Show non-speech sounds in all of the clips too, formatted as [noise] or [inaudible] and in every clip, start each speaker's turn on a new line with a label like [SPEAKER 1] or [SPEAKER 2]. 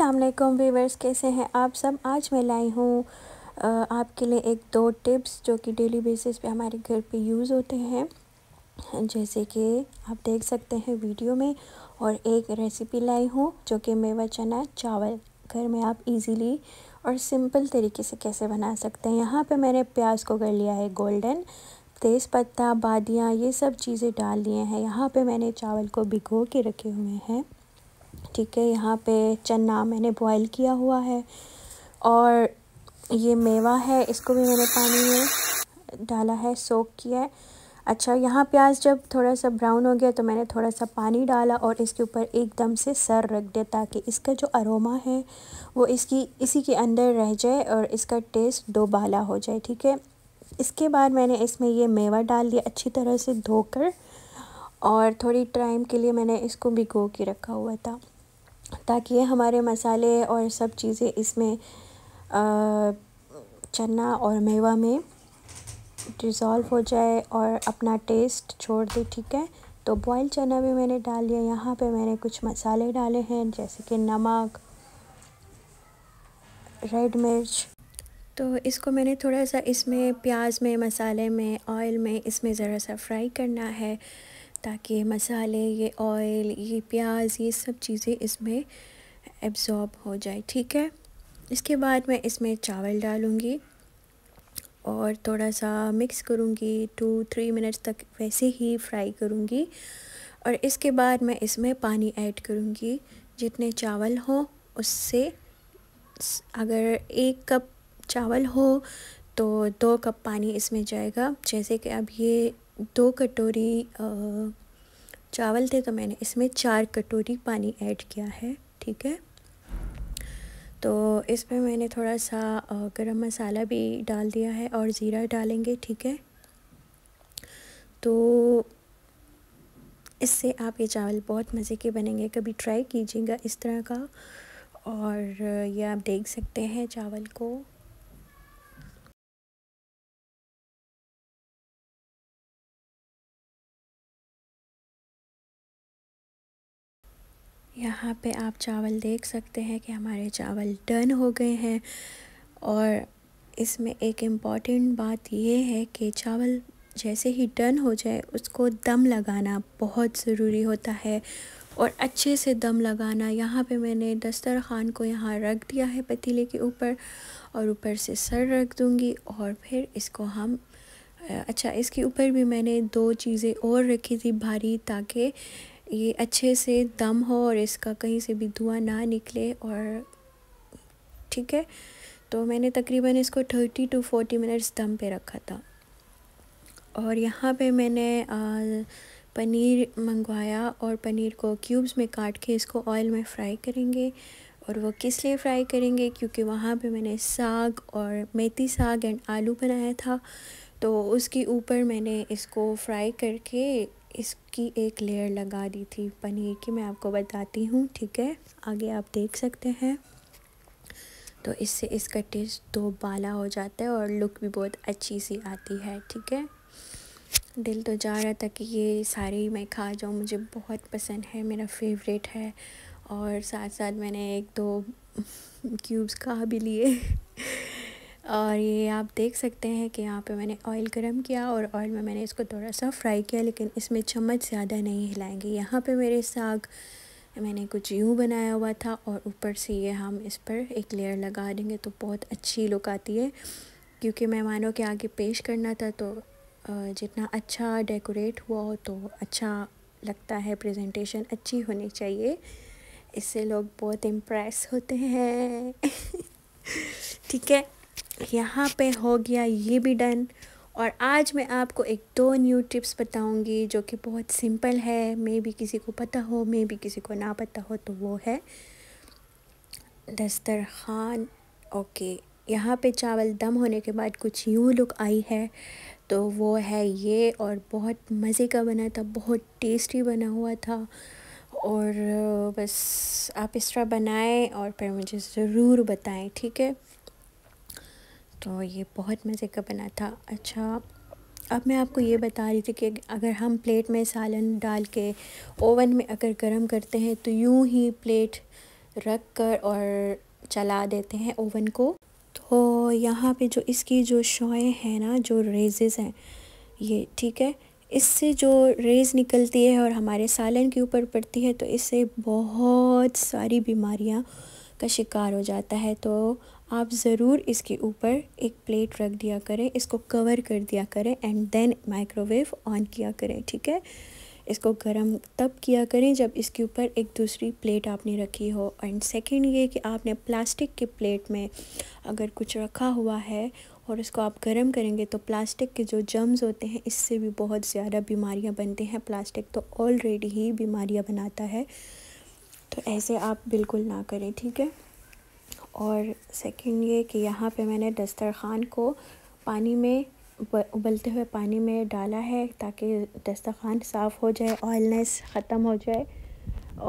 [SPEAKER 1] वालेकुम वीवर्स कैसे हैं आप सब आज मैं लाई हूँ आपके लिए एक दो टिप्स जो कि डेली बेसिस पे हमारे घर पे यूज़ होते हैं जैसे कि आप देख सकते हैं वीडियो में और एक रेसिपी लाई हूँ जो कि मेवा चना चावल घर में आप इजीली और सिंपल तरीके से कैसे बना सकते हैं यहाँ पे मैंने प्याज को कर लिया है गोल्डन तेज़ पत्ता बादियाँ ये सब चीज़ें डाल लिए हैं यहाँ पर मैंने चावल को भिगो के रखे हुए हैं ठीक है यहाँ पे चना मैंने बॉईल किया हुआ है और ये मेवा है इसको भी मैंने पानी में डाला है सोख किया है अच्छा यहाँ प्याज जब थोड़ा सा ब्राउन हो गया तो मैंने थोड़ा सा पानी डाला और इसके ऊपर एकदम से सर रख दिया ताकि इसका जो अरोमा है वो इसकी इसी के अंदर रह जाए और इसका टेस्ट दोबाला हो जाए ठीक है इसके बाद मैंने इसमें ये मेवा डाल दिया अच्छी तरह से धोकर और थोड़ी टाइम के लिए मैंने इसको भिगो के रखा हुआ था ताकि हमारे मसाले और सब चीज़ें इसमें चना और मेवा में डिज़ोल्व हो जाए और अपना टेस्ट छोड़ दे ठीक है तो बॉयल चना भी मैंने डाल लिया यहाँ पे मैंने कुछ मसाले डाले हैं जैसे कि नमक रेड मिर्च तो इसको मैंने थोड़ा सा इसमें प्याज में मसाले में ऑयल में इसमें ज़रा सा फ्राई करना है ताकि मसाले ये ऑयल ये प्याज ये सब चीज़ें इसमें एब्ज़ॉर्ब हो जाए ठीक है इसके बाद मैं इसमें चावल डालूँगी और थोड़ा सा मिक्स करूँगी टू थ्री मिनट्स तक वैसे ही फ्राई करूँगी और इसके बाद मैं इसमें पानी ऐड करूँगी जितने चावल हों उससे अगर एक कप चावल हो तो दो कप पानी इसमें जाएगा जैसे कि अब ये दो कटोरी चावल थे तो मैंने इसमें चार कटोरी पानी ऐड किया है ठीक है तो इसमें मैंने थोड़ा सा गरम मसाला भी डाल दिया है और ज़ीरा डालेंगे ठीक है तो इससे आप ये चावल बहुत मज़े के बनेंगे कभी ट्राई कीजिएगा इस तरह का और ये आप देख सकते हैं चावल को यहाँ पे आप चावल देख सकते हैं कि हमारे चावल डन हो गए हैं और इसमें एक इम्पॉर्टेंट बात यह है कि चावल जैसे ही डन हो जाए उसको दम लगाना बहुत ज़रूरी होता है और अच्छे से दम लगाना यहाँ पे मैंने दस्तर खान को यहाँ रख दिया है पतीले के ऊपर और ऊपर से सर रख दूँगी और फिर इसको हम अच्छा इसके ऊपर भी मैंने दो चीज़ें और रखी थी भारी ताकि ये अच्छे से दम हो और इसका कहीं से भी धुआं ना निकले और ठीक है तो मैंने तकरीबन इसको थर्टी टू फोर्टी मिनट्स दम पे रखा था और यहाँ पे मैंने आ, पनीर मंगवाया और पनीर को क्यूब्स में काट के इसको ऑयल में फ्राई करेंगे और वो किस लिए फ्राई करेंगे क्योंकि वहाँ पे मैंने साग और मेथी साग एंड आलू बनाया था तो उसके ऊपर मैंने इसको फ्राई करके इसकी एक लेयर लगा दी थी पनीर की मैं आपको बताती हूँ ठीक है आगे आप देख सकते हैं तो इससे इसका टेस्ट दो बाला हो जाता है और लुक भी बहुत अच्छी सी आती है ठीक है दिल तो जा रहा था कि ये ही मैं खा जाऊँ मुझे बहुत पसंद है मेरा फेवरेट है और साथ साथ मैंने एक दो क्यूब्स [laughs] खा भी लिए और ये आप देख सकते हैं कि यहाँ पे मैंने ऑयल गरम किया और ऑयल में मैंने इसको थोड़ा सा फ्राई किया लेकिन इसमें चम्मच ज़्यादा नहीं हिलाएंगे यहाँ पे मेरे साग मैंने कुछ यूँ बनाया हुआ था और ऊपर से ये हम इस पर एक लेयर लगा देंगे तो बहुत अच्छी लुक आती है क्योंकि मेहमानों के आगे पेश करना था तो जितना अच्छा डेकोरेट हुआ हो तो अच्छा लगता है प्रेजेंटेशन अच्छी होनी चाहिए इससे लोग बहुत इम्प्रेस होते हैं [laughs] ठीक है यहाँ पे हो गया ये भी डन और आज मैं आपको एक दो न्यू टिप्स बताऊंगी जो कि बहुत सिंपल है मे भी किसी को पता हो मे भी किसी को ना पता हो तो वो है दस्तरखान ओके यहाँ पे चावल दम होने के बाद कुछ यूँ लुक आई है तो वो है ये और बहुत मज़े का बना था बहुत टेस्टी बना हुआ था और बस आप इस तरह बनाएं और फिर मुझे ज़रूर बताएं ठीक है तो ये बहुत मज़े का बना था अच्छा अब मैं आपको ये बता रही थी कि अगर हम प्लेट में सालन डाल के ओवन में अगर गर्म करते हैं तो यूं ही प्लेट रख कर और चला देते हैं ओवन को तो यहाँ पे जो इसकी जो शॉएँ हैं ना जो रेजेज़ हैं ये ठीक है इससे जो रेज निकलती है और हमारे सालन के ऊपर पड़ती है तो इससे बहुत सारी बीमारियाँ का शिकार हो जाता है तो आप ज़रूर इसके ऊपर एक प्लेट रख दिया करें इसको कवर कर दिया करें एंड देन माइक्रोवेव ऑन किया करें ठीक है इसको गर्म तब किया करें जब इसके ऊपर एक दूसरी प्लेट आपने रखी हो एंड सेकंड ये कि आपने प्लास्टिक के प्लेट में अगर कुछ रखा हुआ है और इसको आप गर्म करेंगे तो प्लास्टिक के जो जम्स होते हैं इससे भी बहुत ज़्यादा बीमारियां बनती हैं प्लास्टिक तो ऑलरेडी ही बीमारियां बनाता है तो ऐसे आप बिल्कुल ना करें ठीक है और सेकंड ये कि यहाँ पे मैंने दस्तरखान को पानी में उबलते हुए पानी में डाला है ताकि दस्तरखान साफ़ हो जाए ऑयलनेस ख़त्म हो जाए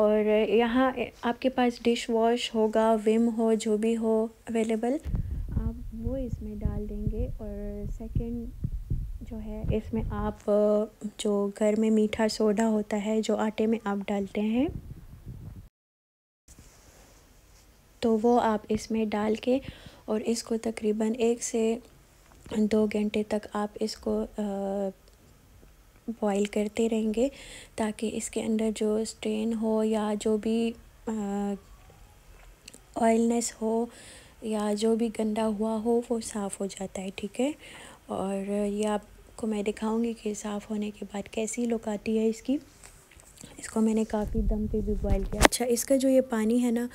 [SPEAKER 1] और यहाँ आपके पास डिश वॉश होगा विम हो जो भी हो अवेलेबल आप वो इसमें डाल देंगे और सेकंड जो है इसमें आप जो घर में मीठा सोडा होता है जो आटे में आप डालते हैं तो वो आप इसमें डाल के और इसको तकरीबन एक से दो घंटे तक आप इसको बॉईल करते रहेंगे ताकि इसके अंदर जो स्ट्रेन हो या जो भी ऑयलनेस हो या जो भी गंदा हुआ हो वो साफ़ हो जाता है ठीक है और ये आपको मैं दिखाऊंगी कि साफ़ होने के बाद कैसी लुक आती है इसकी इसको मैंने काफ़ी दम पे भी बॉईल किया अच्छा इसका जो ये पानी है ना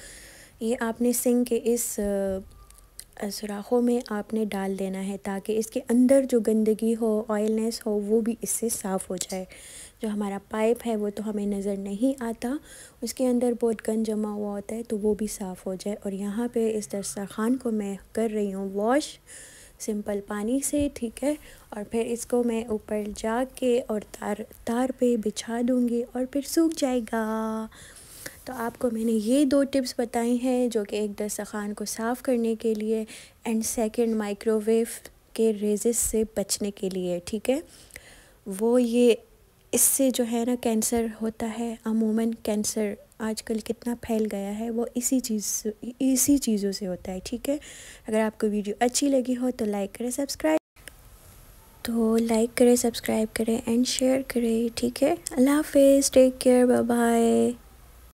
[SPEAKER 1] ये आपने सिंह के इस सुराखों में आपने डाल देना है ताकि इसके अंदर जो गंदगी हो ऑयलनेस हो वो भी इससे साफ़ हो जाए जो हमारा पाइप है वो तो हमें नज़र नहीं आता उसके अंदर बहुत गंद जमा हुआ होता है तो वो भी साफ़ हो जाए और यहाँ पे इस दस्तरखान को मैं कर रही हूँ वॉश सिंपल पानी से ठीक है और फिर इसको मैं ऊपर जा के और तार तार पे बिछा दूँगी और फिर सूख जाएगा तो आपको मैंने ये दो टिप्स बताई हैं जो कि एक दस्तखान को साफ़ करने के लिए एंड सेकंड माइक्रोवेव के रेजेस से बचने के लिए ठीक है वो ये इससे जो है ना कैंसर होता है अमूमन कैंसर आजकल कितना फैल गया है वो इसी चीज़ इसी चीज़ों से होता है ठीक है अगर आपको वीडियो अच्छी लगी हो तो लाइक करें सब्सक्राइब तो लाइक करें सब्सक्राइब करें एंड शेयर करें ठीक है अल्लाह हाफिज़ टेक केयर बाय बाय